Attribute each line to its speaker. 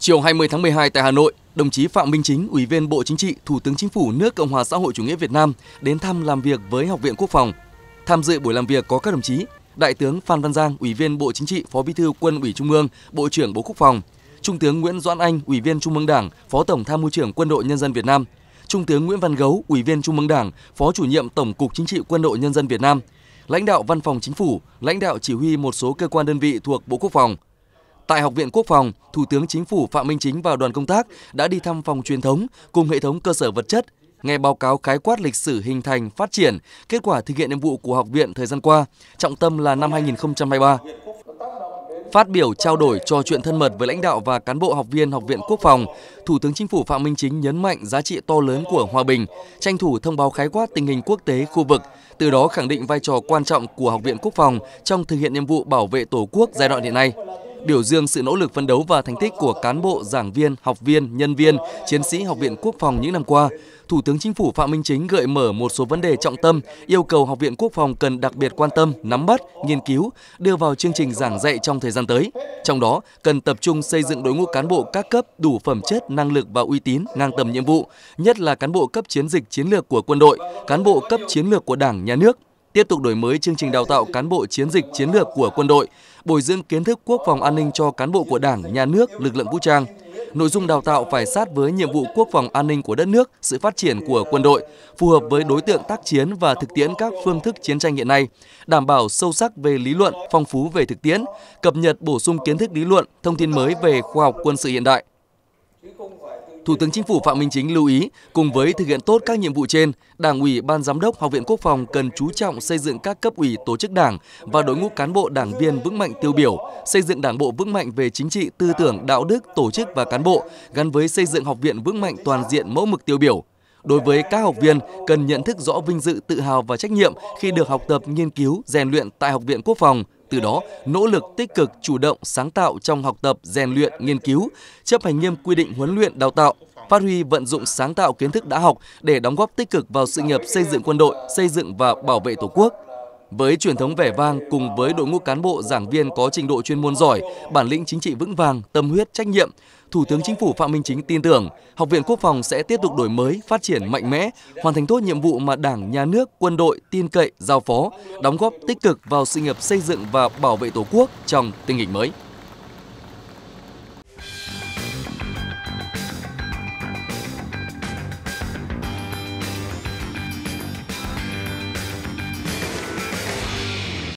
Speaker 1: Chiều 20 tháng 12 tại Hà Nội, đồng chí Phạm Minh Chính, Ủy viên Bộ Chính trị, Thủ tướng Chính phủ nước Cộng hòa xã hội chủ nghĩa Việt Nam đến thăm làm việc với Học viện Quốc phòng. Tham dự buổi làm việc có các đồng chí Đại tướng Phan Văn Giang, Ủy viên Bộ Chính trị, Phó Bí thư Quân ủy Trung ương, Bộ trưởng Bộ Quốc phòng, Trung tướng Nguyễn Doãn Anh, Ủy viên Trung ương Đảng, Phó Tổng Tham mưu trưởng Quân đội Nhân dân Việt Nam, Trung tướng Nguyễn Văn Gấu, Ủy viên Trung ương Đảng, Phó Chủ nhiệm Tổng cục Chính trị Quân đội Nhân dân Việt Nam, lãnh đạo Văn phòng Chính phủ, lãnh đạo chỉ huy một số cơ quan đơn vị thuộc Bộ Quốc phòng, Tại Học viện Quốc phòng, Thủ tướng Chính phủ Phạm Minh Chính và đoàn công tác đã đi thăm phòng truyền thống cùng hệ thống cơ sở vật chất, nghe báo cáo khái quát lịch sử hình thành, phát triển, kết quả thực hiện nhiệm vụ của học viện thời gian qua, trọng tâm là năm 2023. Phát biểu trao đổi trò chuyện thân mật với lãnh đạo và cán bộ học viên Học viện Quốc phòng, Thủ tướng Chính phủ Phạm Minh Chính nhấn mạnh giá trị to lớn của hòa bình, tranh thủ thông báo khái quát tình hình quốc tế khu vực, từ đó khẳng định vai trò quan trọng của Học viện Quốc phòng trong thực hiện nhiệm vụ bảo vệ Tổ quốc giai đoạn hiện nay biểu dương sự nỗ lực phấn đấu và thành tích của cán bộ, giảng viên, học viên, nhân viên, chiến sĩ Học viện Quốc phòng những năm qua. Thủ tướng Chính phủ Phạm Minh Chính gợi mở một số vấn đề trọng tâm, yêu cầu Học viện Quốc phòng cần đặc biệt quan tâm, nắm bắt, nghiên cứu, đưa vào chương trình giảng dạy trong thời gian tới. Trong đó, cần tập trung xây dựng đội ngũ cán bộ các cấp đủ phẩm chất, năng lực và uy tín ngang tầm nhiệm vụ, nhất là cán bộ cấp chiến dịch chiến lược của quân đội, cán bộ cấp chiến lược của Đảng, Nhà nước, tiếp tục đổi mới chương trình đào tạo cán bộ chiến dịch chiến lược của quân đội, bồi dưỡng kiến thức quốc phòng an ninh cho cán bộ của Đảng, nhà nước, lực lượng vũ trang. Nội dung đào tạo phải sát với nhiệm vụ quốc phòng an ninh của đất nước, sự phát triển của quân đội, phù hợp với đối tượng tác chiến và thực tiễn các phương thức chiến tranh hiện nay, đảm bảo sâu sắc về lý luận, phong phú về thực tiễn, cập nhật bổ sung kiến thức lý luận, thông tin mới về khoa học quân sự hiện đại. Thủ tướng Chính phủ Phạm Minh Chính lưu ý, cùng với thực hiện tốt các nhiệm vụ trên, Đảng ủy Ban Giám đốc Học viện Quốc phòng cần chú trọng xây dựng các cấp ủy tổ chức đảng và đội ngũ cán bộ đảng viên vững mạnh tiêu biểu, xây dựng đảng bộ vững mạnh về chính trị, tư tưởng, đạo đức, tổ chức và cán bộ, gắn với xây dựng học viện vững mạnh toàn diện mẫu mực tiêu biểu. Đối với các học viên, cần nhận thức rõ vinh dự, tự hào và trách nhiệm khi được học tập, nghiên cứu, rèn luyện tại Học viện Quốc phòng – từ đó nỗ lực tích cực chủ động sáng tạo trong học tập, rèn luyện, nghiên cứu, chấp hành nghiêm quy định huấn luyện đào tạo, phát huy vận dụng sáng tạo kiến thức đã học để đóng góp tích cực vào sự nghiệp xây dựng quân đội, xây dựng và bảo vệ Tổ quốc. Với truyền thống vẻ vang cùng với đội ngũ cán bộ giảng viên có trình độ chuyên môn giỏi, bản lĩnh chính trị vững vàng, tâm huyết, trách nhiệm, Thủ tướng Chính phủ Phạm Minh Chính tin tưởng Học viện Quốc phòng sẽ tiếp tục đổi mới, phát triển mạnh mẽ, hoàn thành tốt nhiệm vụ mà Đảng, Nhà nước, quân đội tin cậy, giao phó, đóng góp tích cực vào sự nghiệp xây dựng và bảo vệ Tổ quốc trong tình hình mới.